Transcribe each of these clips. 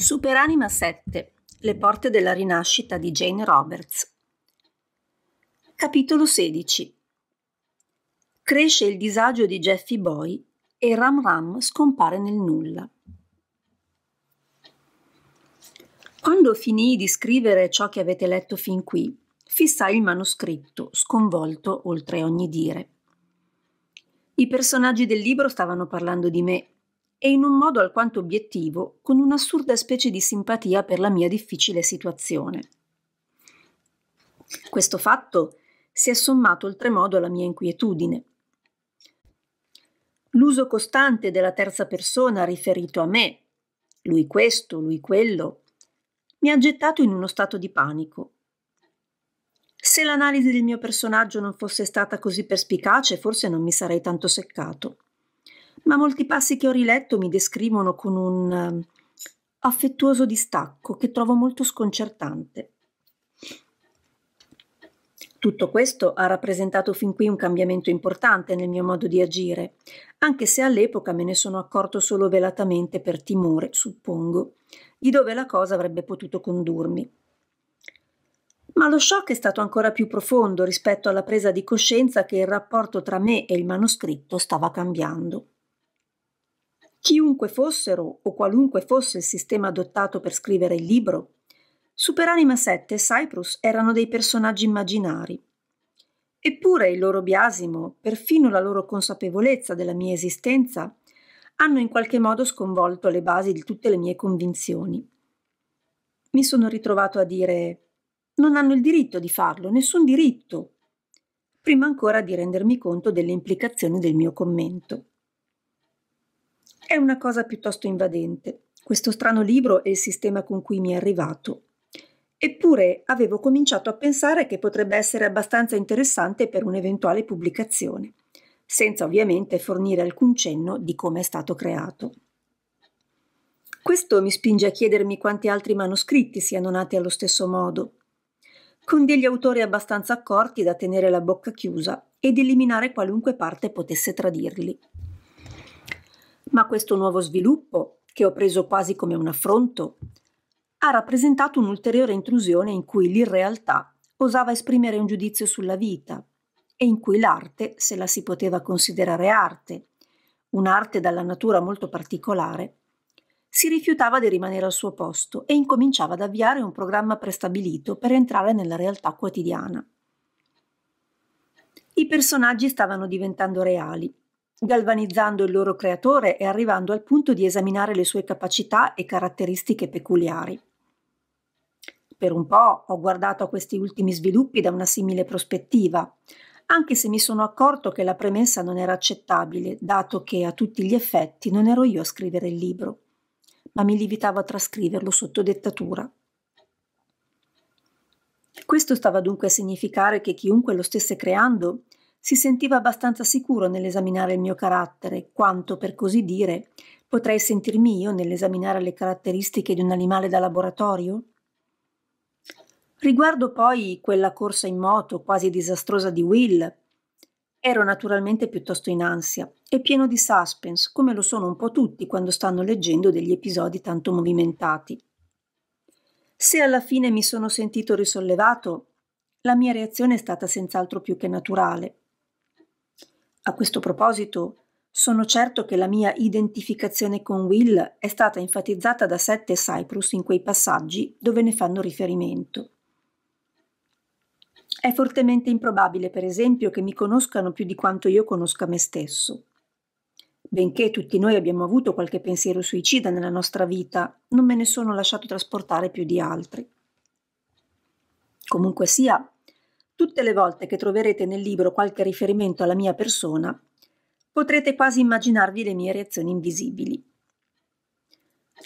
Superanima 7 Le porte della rinascita di Jane Roberts Capitolo 16 Cresce il disagio di Jeffy Boy e Ram Ram scompare nel nulla. Quando finii di scrivere ciò che avete letto fin qui, fissai il manoscritto, sconvolto oltre ogni dire. I personaggi del libro stavano parlando di me e in un modo alquanto obiettivo, con un'assurda specie di simpatia per la mia difficile situazione. Questo fatto si è sommato oltremodo alla mia inquietudine. L'uso costante della terza persona riferito a me, lui questo, lui quello, mi ha gettato in uno stato di panico. Se l'analisi del mio personaggio non fosse stata così perspicace, forse non mi sarei tanto seccato ma molti passi che ho riletto mi descrivono con un ehm, affettuoso distacco che trovo molto sconcertante. Tutto questo ha rappresentato fin qui un cambiamento importante nel mio modo di agire, anche se all'epoca me ne sono accorto solo velatamente per timore, suppongo, di dove la cosa avrebbe potuto condurmi. Ma lo shock è stato ancora più profondo rispetto alla presa di coscienza che il rapporto tra me e il manoscritto stava cambiando chiunque fossero o qualunque fosse il sistema adottato per scrivere il libro, Superanima 7 e Cyprus erano dei personaggi immaginari. Eppure il loro biasimo, perfino la loro consapevolezza della mia esistenza, hanno in qualche modo sconvolto le basi di tutte le mie convinzioni. Mi sono ritrovato a dire non hanno il diritto di farlo, nessun diritto, prima ancora di rendermi conto delle implicazioni del mio commento. È una cosa piuttosto invadente, questo strano libro e il sistema con cui mi è arrivato. Eppure avevo cominciato a pensare che potrebbe essere abbastanza interessante per un'eventuale pubblicazione, senza ovviamente fornire alcun cenno di come è stato creato. Questo mi spinge a chiedermi quanti altri manoscritti siano nati allo stesso modo, con degli autori abbastanza accorti da tenere la bocca chiusa ed eliminare qualunque parte potesse tradirli. Ma questo nuovo sviluppo, che ho preso quasi come un affronto, ha rappresentato un'ulteriore intrusione in cui l'irrealtà osava esprimere un giudizio sulla vita e in cui l'arte, se la si poteva considerare arte, un'arte dalla natura molto particolare, si rifiutava di rimanere al suo posto e incominciava ad avviare un programma prestabilito per entrare nella realtà quotidiana. I personaggi stavano diventando reali galvanizzando il loro creatore e arrivando al punto di esaminare le sue capacità e caratteristiche peculiari. Per un po' ho guardato a questi ultimi sviluppi da una simile prospettiva, anche se mi sono accorto che la premessa non era accettabile, dato che a tutti gli effetti non ero io a scrivere il libro, ma mi limitavo a trascriverlo sotto dettatura. Questo stava dunque a significare che chiunque lo stesse creando si sentiva abbastanza sicuro nell'esaminare il mio carattere, quanto, per così dire, potrei sentirmi io nell'esaminare le caratteristiche di un animale da laboratorio? Riguardo poi quella corsa in moto quasi disastrosa di Will, ero naturalmente piuttosto in ansia e pieno di suspense, come lo sono un po' tutti quando stanno leggendo degli episodi tanto movimentati. Se alla fine mi sono sentito risollevato, la mia reazione è stata senz'altro più che naturale. A questo proposito, sono certo che la mia identificazione con Will è stata enfatizzata da Sette e Cyprus in quei passaggi dove ne fanno riferimento. È fortemente improbabile, per esempio, che mi conoscano più di quanto io conosca me stesso. Benché tutti noi abbiamo avuto qualche pensiero suicida nella nostra vita, non me ne sono lasciato trasportare più di altri. Comunque sia, Tutte le volte che troverete nel libro qualche riferimento alla mia persona, potrete quasi immaginarvi le mie reazioni invisibili.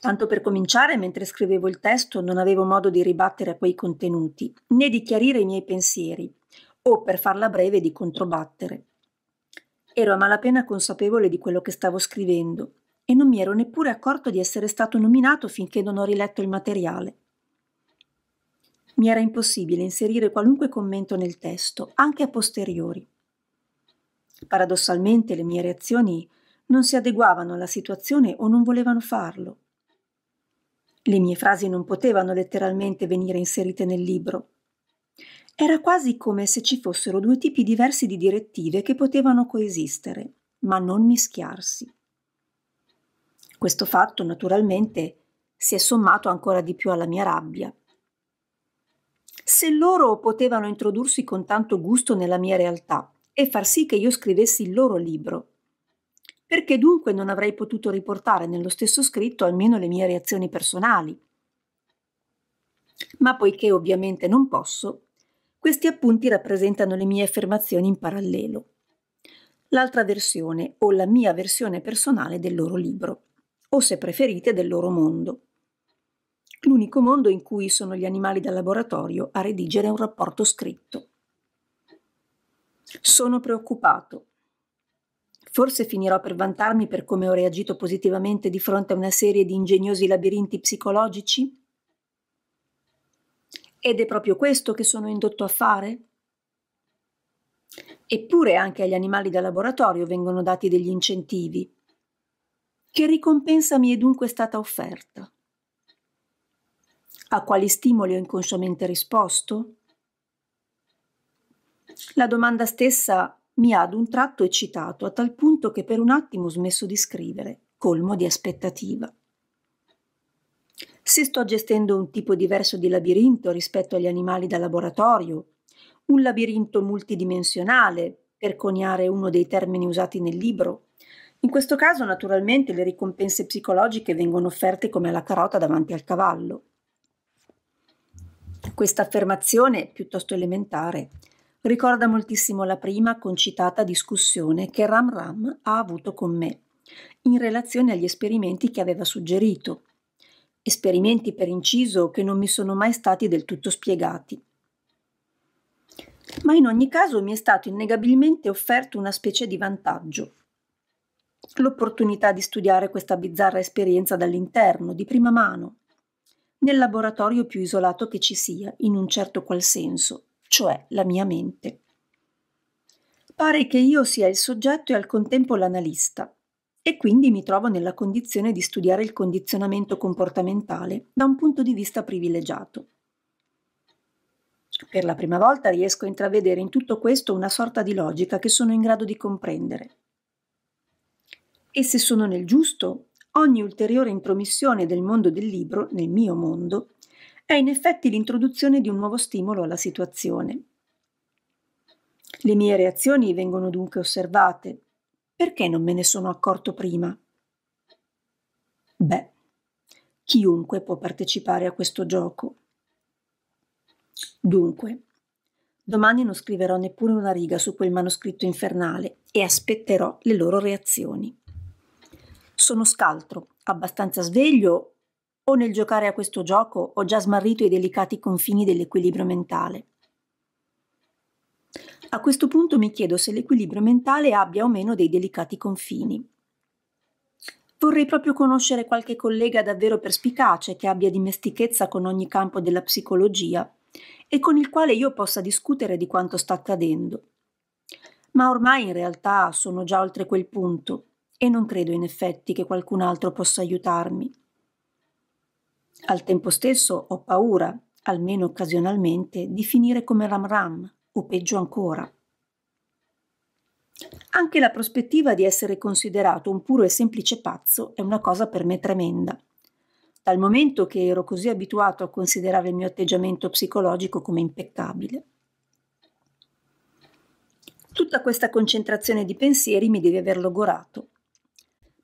Tanto per cominciare, mentre scrivevo il testo non avevo modo di ribattere a quei contenuti, né di chiarire i miei pensieri, o per farla breve di controbattere. Ero a malapena consapevole di quello che stavo scrivendo e non mi ero neppure accorto di essere stato nominato finché non ho riletto il materiale mi era impossibile inserire qualunque commento nel testo, anche a posteriori. Paradossalmente le mie reazioni non si adeguavano alla situazione o non volevano farlo. Le mie frasi non potevano letteralmente venire inserite nel libro. Era quasi come se ci fossero due tipi diversi di direttive che potevano coesistere, ma non mischiarsi. Questo fatto, naturalmente, si è sommato ancora di più alla mia rabbia. Se loro potevano introdursi con tanto gusto nella mia realtà e far sì che io scrivessi il loro libro, perché dunque non avrei potuto riportare nello stesso scritto almeno le mie reazioni personali? Ma poiché ovviamente non posso, questi appunti rappresentano le mie affermazioni in parallelo l'altra versione o la mia versione personale del loro libro, o se preferite del loro mondo l'unico mondo in cui sono gli animali da laboratorio a redigere un rapporto scritto. Sono preoccupato. Forse finirò per vantarmi per come ho reagito positivamente di fronte a una serie di ingegnosi labirinti psicologici? Ed è proprio questo che sono indotto a fare? Eppure anche agli animali da laboratorio vengono dati degli incentivi. Che ricompensa mi è dunque stata offerta? A quali stimoli ho inconsciamente risposto? La domanda stessa mi ha ad un tratto eccitato a tal punto che per un attimo ho smesso di scrivere, colmo di aspettativa. Se sto gestendo un tipo diverso di labirinto rispetto agli animali da laboratorio, un labirinto multidimensionale, per coniare uno dei termini usati nel libro, in questo caso naturalmente le ricompense psicologiche vengono offerte come alla carota davanti al cavallo. Questa affermazione, piuttosto elementare, ricorda moltissimo la prima concitata discussione che Ram Ram ha avuto con me in relazione agli esperimenti che aveva suggerito. Esperimenti per inciso che non mi sono mai stati del tutto spiegati. Ma in ogni caso mi è stato innegabilmente offerto una specie di vantaggio. L'opportunità di studiare questa bizzarra esperienza dall'interno, di prima mano, nel laboratorio più isolato che ci sia, in un certo qual senso, cioè la mia mente. Pare che io sia il soggetto e al contempo l'analista, e quindi mi trovo nella condizione di studiare il condizionamento comportamentale da un punto di vista privilegiato. Per la prima volta riesco a intravedere in tutto questo una sorta di logica che sono in grado di comprendere. E se sono nel giusto, Ogni ulteriore intromissione del mondo del libro, nel mio mondo, è in effetti l'introduzione di un nuovo stimolo alla situazione. Le mie reazioni vengono dunque osservate. Perché non me ne sono accorto prima? Beh, chiunque può partecipare a questo gioco. Dunque, domani non scriverò neppure una riga su quel manoscritto infernale e aspetterò le loro reazioni. Sono scaltro, abbastanza sveglio o nel giocare a questo gioco ho già smarrito i delicati confini dell'equilibrio mentale. A questo punto mi chiedo se l'equilibrio mentale abbia o meno dei delicati confini. Vorrei proprio conoscere qualche collega davvero perspicace che abbia dimestichezza con ogni campo della psicologia e con il quale io possa discutere di quanto sta accadendo. Ma ormai in realtà sono già oltre quel punto e non credo in effetti che qualcun altro possa aiutarmi. Al tempo stesso ho paura, almeno occasionalmente, di finire come Ramram, o peggio ancora. Anche la prospettiva di essere considerato un puro e semplice pazzo è una cosa per me tremenda. Dal momento che ero così abituato a considerare il mio atteggiamento psicologico come impeccabile. Tutta questa concentrazione di pensieri mi deve aver logorato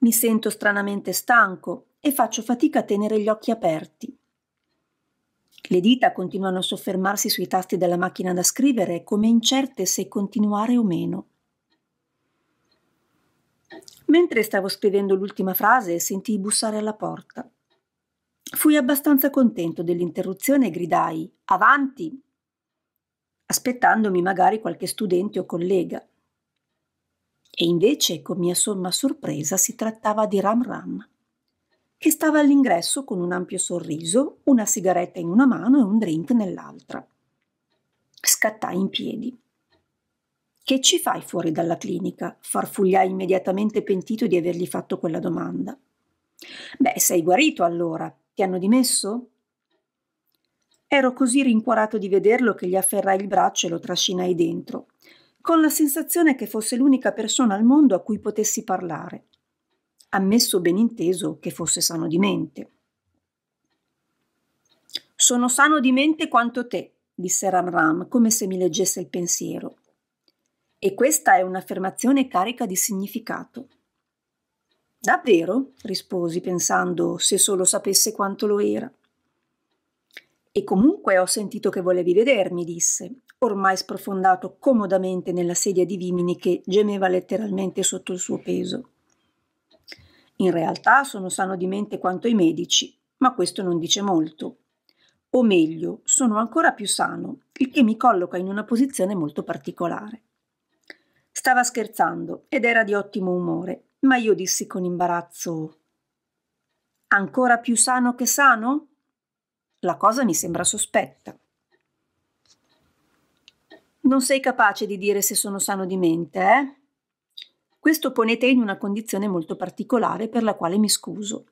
mi sento stranamente stanco e faccio fatica a tenere gli occhi aperti. Le dita continuano a soffermarsi sui tasti della macchina da scrivere, come incerte se continuare o meno. Mentre stavo scrivendo l'ultima frase, sentii bussare alla porta. Fui abbastanza contento dell'interruzione e gridai Avanti! aspettandomi magari qualche studente o collega. E invece, con mia somma sorpresa, si trattava di Ram Ram, che stava all'ingresso con un ampio sorriso, una sigaretta in una mano e un drink nell'altra. Scattai in piedi. Che ci fai fuori dalla clinica? farfugliai immediatamente pentito di avergli fatto quella domanda. Beh, sei guarito allora. Ti hanno dimesso? Ero così rincuorato di vederlo che gli afferrai il braccio e lo trascinai dentro con la sensazione che fosse l'unica persona al mondo a cui potessi parlare, ammesso ben inteso che fosse sano di mente. Sono sano di mente quanto te, disse Ramram, come se mi leggesse il pensiero. E questa è un'affermazione carica di significato. Davvero? risposi pensando se solo sapesse quanto lo era. E comunque ho sentito che volevi vedermi, disse, ormai sprofondato comodamente nella sedia di Vimini che gemeva letteralmente sotto il suo peso. In realtà sono sano di mente quanto i medici, ma questo non dice molto. O meglio, sono ancora più sano, il che mi colloca in una posizione molto particolare. Stava scherzando ed era di ottimo umore, ma io dissi con imbarazzo Ancora più sano che sano? La cosa mi sembra sospetta. Non sei capace di dire se sono sano di mente, eh? Questo pone te in una condizione molto particolare per la quale mi scuso.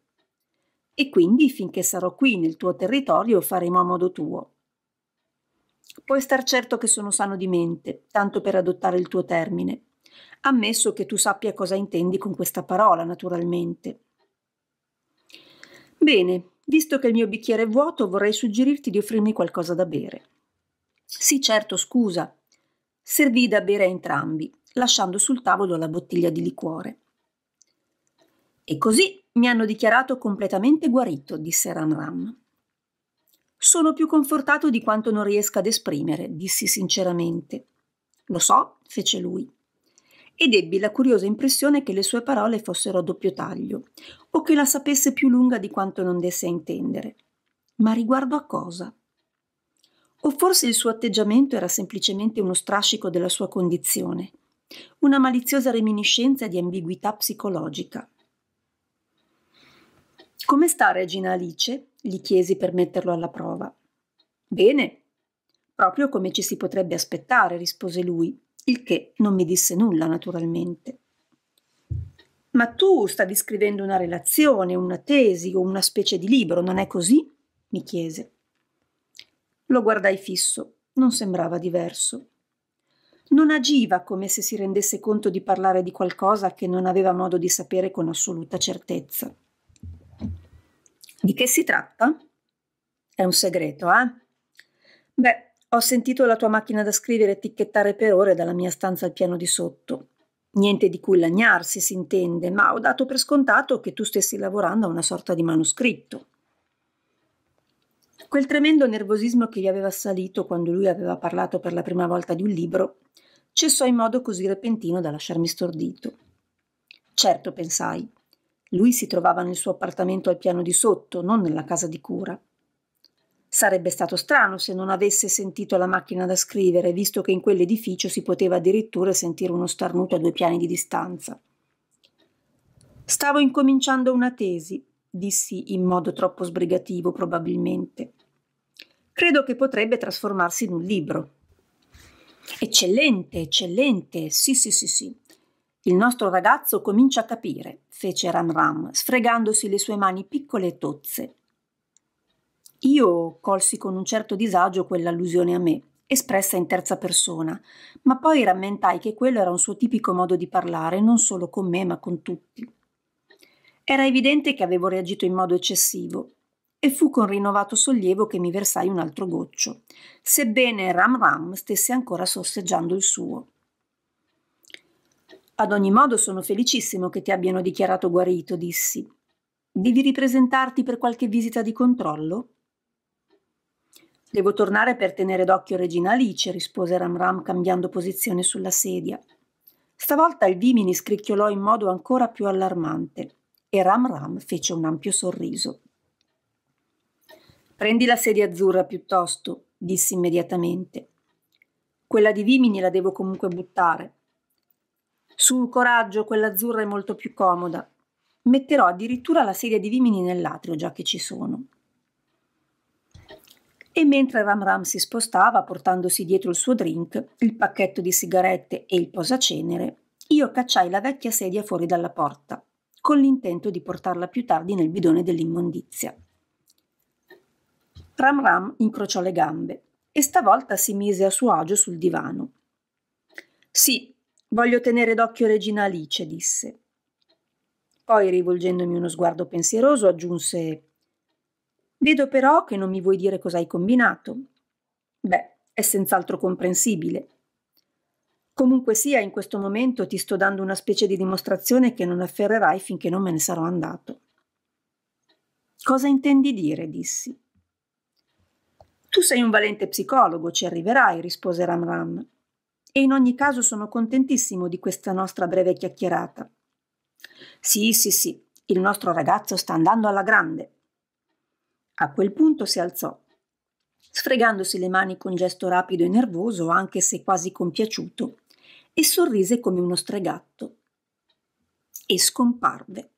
E quindi finché sarò qui nel tuo territorio faremo a modo tuo. Puoi star certo che sono sano di mente, tanto per adottare il tuo termine, ammesso che tu sappia cosa intendi con questa parola, naturalmente. Bene, visto che il mio bicchiere è vuoto, vorrei suggerirti di offrirmi qualcosa da bere. Sì, certo, scusa, servì da bere a entrambi, lasciando sul tavolo la bottiglia di liquore. E così mi hanno dichiarato completamente guarito, disse Ramram. Sono più confortato di quanto non riesca ad esprimere, dissi sinceramente. Lo so, fece lui. Ed ebbi la curiosa impressione che le sue parole fossero a doppio taglio, o che la sapesse più lunga di quanto non desse a intendere. Ma riguardo a cosa? O forse il suo atteggiamento era semplicemente uno strascico della sua condizione, una maliziosa reminiscenza di ambiguità psicologica. Come sta Regina Alice? gli chiesi per metterlo alla prova. Bene, proprio come ci si potrebbe aspettare, rispose lui, il che non mi disse nulla naturalmente. Ma tu stavi scrivendo una relazione, una tesi o una specie di libro, non è così? mi chiese. Lo guardai fisso, non sembrava diverso. Non agiva come se si rendesse conto di parlare di qualcosa che non aveva modo di sapere con assoluta certezza. Di che si tratta? È un segreto, eh? Beh, ho sentito la tua macchina da scrivere ticchettare per ore dalla mia stanza al piano di sotto. Niente di cui lagnarsi, si intende, ma ho dato per scontato che tu stessi lavorando a una sorta di manoscritto. Quel tremendo nervosismo che gli aveva assalito quando lui aveva parlato per la prima volta di un libro cessò in modo così repentino da lasciarmi stordito. Certo, pensai, lui si trovava nel suo appartamento al piano di sotto, non nella casa di cura. Sarebbe stato strano se non avesse sentito la macchina da scrivere, visto che in quell'edificio si poteva addirittura sentire uno starnuto a due piani di distanza. Stavo incominciando una tesi, dissi in modo troppo sbrigativo probabilmente. Credo che potrebbe trasformarsi in un libro. Eccellente, eccellente, sì, sì, sì, sì. Il nostro ragazzo comincia a capire, fece Ram Ram, sfregandosi le sue mani piccole e tozze. Io colsi con un certo disagio quell'allusione a me, espressa in terza persona, ma poi rammentai che quello era un suo tipico modo di parlare, non solo con me, ma con tutti. Era evidente che avevo reagito in modo eccessivo e fu con rinnovato sollievo che mi versai un altro goccio, sebbene Ram Ram stesse ancora sorseggiando il suo. Ad ogni modo sono felicissimo che ti abbiano dichiarato guarito, dissi. Devi ripresentarti per qualche visita di controllo? Devo tornare per tenere d'occhio Regina Alice, rispose Ramram cambiando posizione sulla sedia. Stavolta il Vimini scricchiolò in modo ancora più allarmante e Ram Ram fece un ampio sorriso. Prendi la sedia azzurra piuttosto, disse immediatamente. Quella di Vimini la devo comunque buttare. Su, coraggio, quella azzurra è molto più comoda. Metterò addirittura la sedia di Vimini nell'atrio, già che ci sono. E mentre Ram Ram si spostava, portandosi dietro il suo drink, il pacchetto di sigarette e il posacenere, io cacciai la vecchia sedia fuori dalla porta con l'intento di portarla più tardi nel bidone dell'immondizia. Ram Ram incrociò le gambe e stavolta si mise a suo agio sul divano. Sì, voglio tenere d'occhio Regina Alice, disse. Poi, rivolgendomi uno sguardo pensieroso, aggiunse Vedo però che non mi vuoi dire cosa hai combinato. Beh, è senz'altro comprensibile. Comunque sia, in questo momento ti sto dando una specie di dimostrazione che non afferrerai finché non me ne sarò andato. Cosa intendi dire? dissi. Tu sei un valente psicologo, ci arriverai, rispose Ramram. E in ogni caso sono contentissimo di questa nostra breve chiacchierata. Sì, sì, sì, il nostro ragazzo sta andando alla grande. A quel punto si alzò sfregandosi le mani con gesto rapido e nervoso, anche se quasi compiaciuto, e sorrise come uno stregatto e scomparve.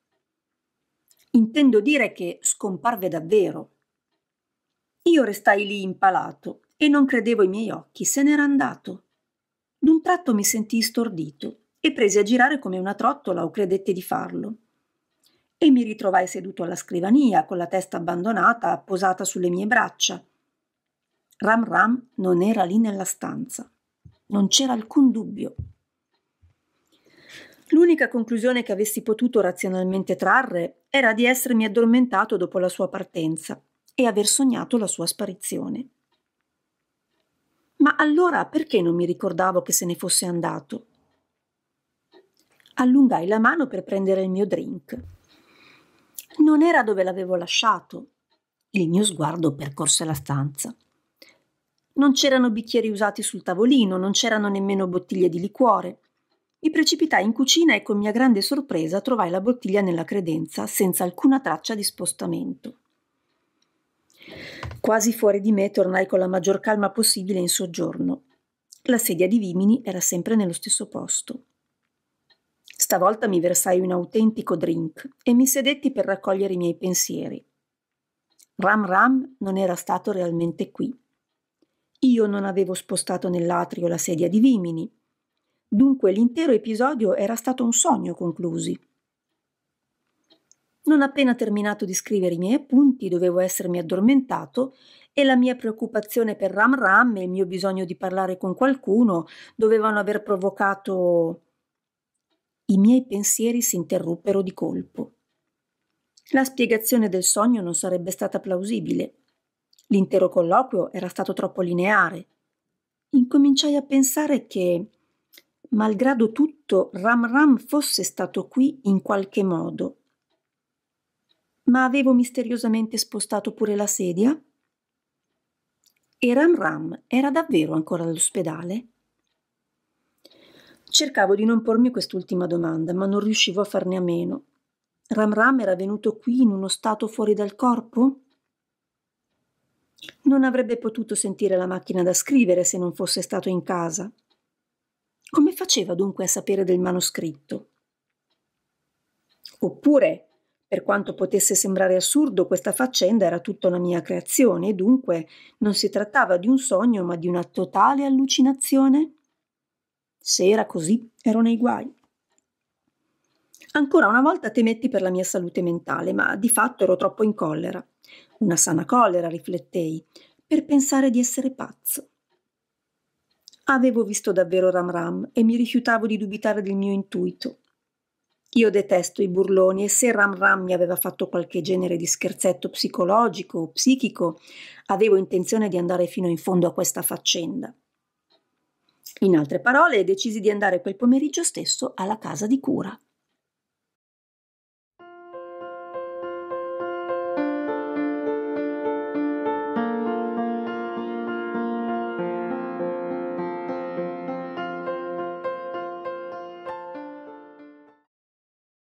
Intendo dire che scomparve davvero. Io restai lì impalato e non credevo i miei occhi, se n'era andato. D'un tratto mi sentii stordito e presi a girare come una trottola o credetti di farlo. E mi ritrovai seduto alla scrivania, con la testa abbandonata, posata sulle mie braccia. Ram Ram non era lì nella stanza. Non c'era alcun dubbio. L'unica conclusione che avessi potuto razionalmente trarre era di essermi addormentato dopo la sua partenza e aver sognato la sua sparizione. Ma allora perché non mi ricordavo che se ne fosse andato? Allungai la mano per prendere il mio drink. Non era dove l'avevo lasciato. Il mio sguardo percorse la stanza. Non c'erano bicchieri usati sul tavolino, non c'erano nemmeno bottiglie di liquore. Mi precipitai in cucina e con mia grande sorpresa trovai la bottiglia nella credenza, senza alcuna traccia di spostamento. Quasi fuori di me tornai con la maggior calma possibile in soggiorno. La sedia di Vimini era sempre nello stesso posto. Stavolta mi versai un autentico drink e mi sedetti per raccogliere i miei pensieri. Ram Ram non era stato realmente qui. Io non avevo spostato nell'atrio la sedia di Vimini. Dunque l'intero episodio era stato un sogno conclusi. Non appena terminato di scrivere i miei appunti, dovevo essermi addormentato e la mia preoccupazione per Ram Ram e il mio bisogno di parlare con qualcuno dovevano aver provocato... I miei pensieri si interruppero di colpo. La spiegazione del sogno non sarebbe stata plausibile. L'intero colloquio era stato troppo lineare. Incominciai a pensare che, malgrado tutto, Ram Ram fosse stato qui in qualche modo. Ma avevo misteriosamente spostato pure la sedia? E Ram Ram era davvero ancora all'ospedale? Cercavo di non pormi quest'ultima domanda, ma non riuscivo a farne a meno. Ramram Ram era venuto qui in uno stato fuori dal corpo? Non avrebbe potuto sentire la macchina da scrivere se non fosse stato in casa. Come faceva dunque a sapere del manoscritto? Oppure, per quanto potesse sembrare assurdo, questa faccenda era tutta una mia creazione e dunque non si trattava di un sogno ma di una totale allucinazione? Se era così, ero nei guai. Ancora una volta temetti per la mia salute mentale, ma di fatto ero troppo in collera una sana collera, riflettei, per pensare di essere pazzo. Avevo visto davvero Ramram e mi rifiutavo di dubitare del mio intuito. Io detesto i burloni e se Ramram mi aveva fatto qualche genere di scherzetto psicologico o psichico, avevo intenzione di andare fino in fondo a questa faccenda. In altre parole, decisi di andare quel pomeriggio stesso alla casa di cura.